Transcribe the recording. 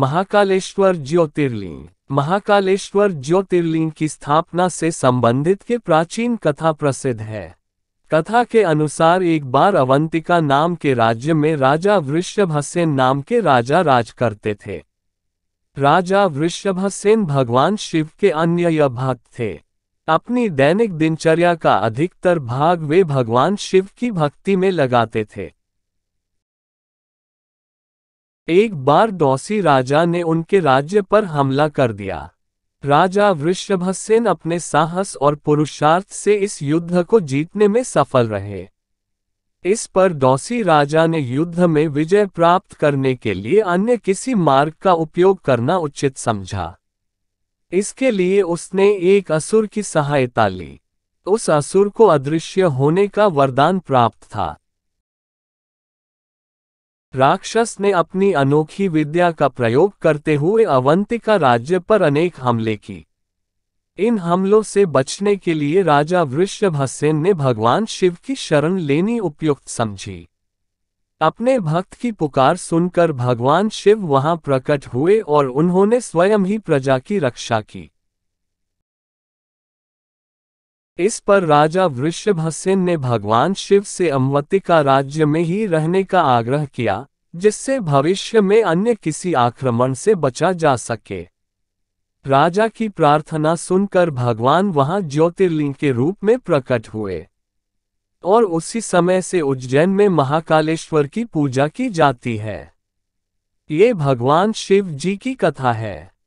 महाकालेश्वर ज्योतिर्लिंग महाकालेश्वर ज्योतिर्लिंग की स्थापना से संबंधित के प्राचीन कथा प्रसिद्ध है कथा के अनुसार एक बार अवंतिका नाम के राज्य में राजा वृषभसेन नाम के राजा राज करते थे राजा वृषभसेन भगवान शिव के अन्य यह भक्त थे अपनी दैनिक दिनचर्या का अधिकतर भाग वे भगवान शिव की भक्ति में लगाते थे एक बार दौसी राजा ने उनके राज्य पर हमला कर दिया राजा वृषभसेन अपने साहस और पुरुषार्थ से इस युद्ध को जीतने में सफल रहे इस पर दौसी राजा ने युद्ध में विजय प्राप्त करने के लिए अन्य किसी मार्ग का उपयोग करना उचित समझा इसके लिए उसने एक असुर की सहायता ली उस असुर को अदृश्य होने का वरदान प्राप्त था राक्षस ने अपनी अनोखी विद्या का प्रयोग करते हुए अवंतिका राज्य पर अनेक हमले की इन हमलों से बचने के लिए राजा वृषभसेन ने भगवान शिव की शरण लेनी उपयुक्त समझी अपने भक्त की पुकार सुनकर भगवान शिव वहां प्रकट हुए और उन्होंने स्वयं ही प्रजा की रक्षा की इस पर राजा वृषभसेन ने भगवान शिव से अमवती का राज्य में ही रहने का आग्रह किया जिससे भविष्य में अन्य किसी आक्रमण से बचा जा सके राजा की प्रार्थना सुनकर भगवान वहां ज्योतिर्लिंग के रूप में प्रकट हुए और उसी समय से उज्जैन में महाकालेश्वर की पूजा की जाती है ये भगवान शिव जी की कथा है